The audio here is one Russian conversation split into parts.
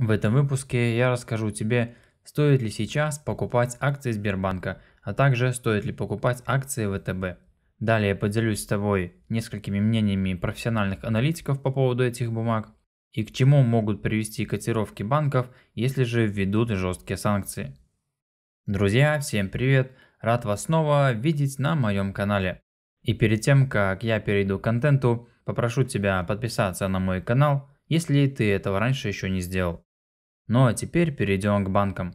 В этом выпуске я расскажу тебе, стоит ли сейчас покупать акции Сбербанка, а также стоит ли покупать акции ВТБ. Далее поделюсь с тобой несколькими мнениями профессиональных аналитиков по поводу этих бумаг и к чему могут привести котировки банков, если же введут жесткие санкции. Друзья, всем привет! Рад вас снова видеть на моем канале. И перед тем, как я перейду к контенту, попрошу тебя подписаться на мой канал, если ты этого раньше еще не сделал. Ну а теперь перейдем к банкам.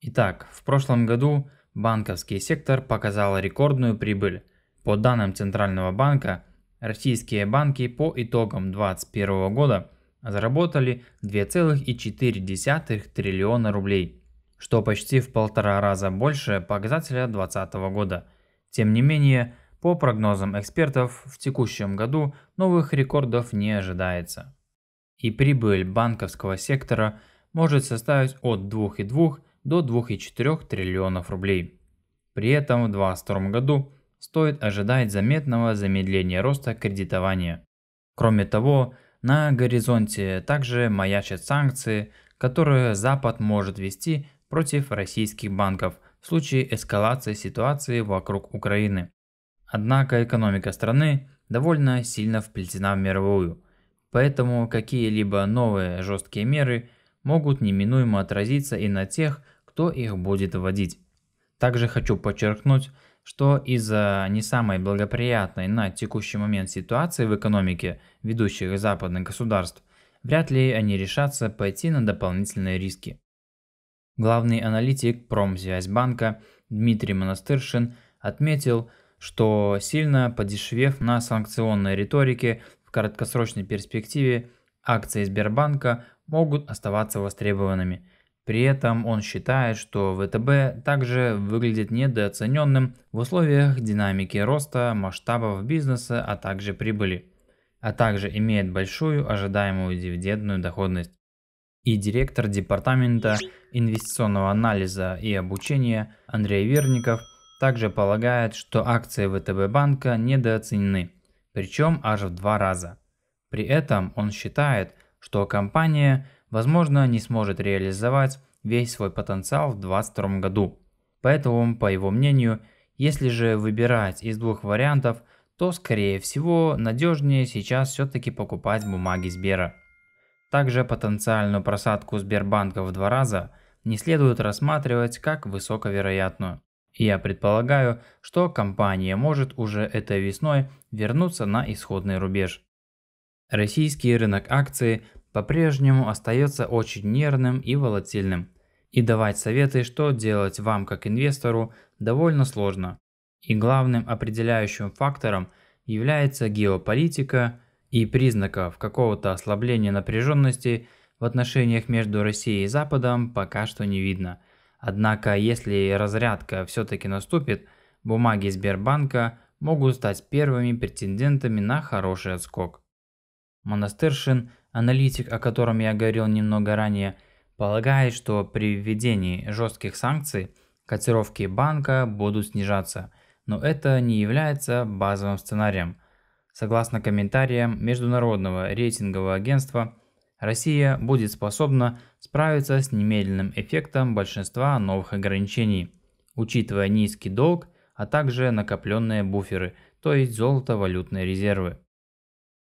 Итак, в прошлом году банковский сектор показал рекордную прибыль. По данным Центрального банка, российские банки по итогам 2021 года заработали 2,4 триллиона рублей, что почти в полтора раза больше показателя 2020 года. Тем не менее, по прогнозам экспертов, в текущем году новых рекордов не ожидается. И прибыль банковского сектора – может составить от 2,2 до 2,4 триллионов рублей. При этом в 2022 году стоит ожидать заметного замедления роста кредитования. Кроме того, на горизонте также маячат санкции, которые Запад может вести против российских банков в случае эскалации ситуации вокруг Украины. Однако экономика страны довольно сильно вплетена в мировую, поэтому какие-либо новые жесткие меры – могут неминуемо отразиться и на тех, кто их будет вводить. Также хочу подчеркнуть, что из-за не самой благоприятной на текущий момент ситуации в экономике ведущих западных государств, вряд ли они решатся пойти на дополнительные риски. Главный аналитик Промсвязьбанка Дмитрий Монастыршин отметил, что сильно подешевев на санкционной риторике в краткосрочной перспективе, акции Сбербанка могут оставаться востребованными. При этом он считает, что ВТБ также выглядит недооцененным в условиях динамики роста масштабов бизнеса, а также прибыли, а также имеет большую ожидаемую дивидендную доходность. И директор департамента инвестиционного анализа и обучения Андрей Верников также полагает, что акции ВТБ банка недооценены, причем аж в два раза. При этом он считает, что компания, возможно, не сможет реализовать весь свой потенциал в 2022 году. Поэтому, по его мнению, если же выбирать из двух вариантов, то, скорее всего, надежнее сейчас все-таки покупать бумаги Сбера. Также потенциальную просадку Сбербанка в два раза не следует рассматривать как высоковероятную. я предполагаю, что компания может уже этой весной вернуться на исходный рубеж. Российский рынок акций по-прежнему остается очень нервным и волатильным, и давать советы, что делать вам как инвестору, довольно сложно. И главным определяющим фактором является геополитика и признаков какого-то ослабления напряженности в отношениях между Россией и Западом пока что не видно. Однако, если разрядка все-таки наступит, бумаги Сбербанка могут стать первыми претендентами на хороший отскок. Монастыршин, аналитик, о котором я говорил немного ранее, полагает, что при введении жестких санкций котировки банка будут снижаться, но это не является базовым сценарием. Согласно комментариям международного рейтингового агентства, Россия будет способна справиться с немедленным эффектом большинства новых ограничений, учитывая низкий долг, а также накопленные буферы, то есть золото-валютные резервы.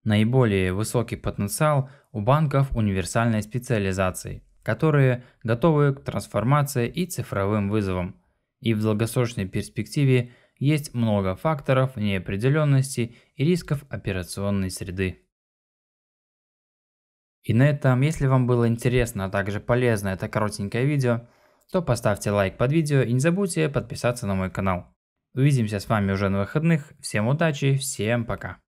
Наиболее высокий потенциал у банков универсальной специализации, которые готовы к трансформации и цифровым вызовам. И в долгосрочной перспективе есть много факторов неопределенности и рисков операционной среды. И на этом, если вам было интересно, а также полезно это коротенькое видео, то поставьте лайк под видео и не забудьте подписаться на мой канал. Увидимся с вами уже на выходных. Всем удачи, всем пока.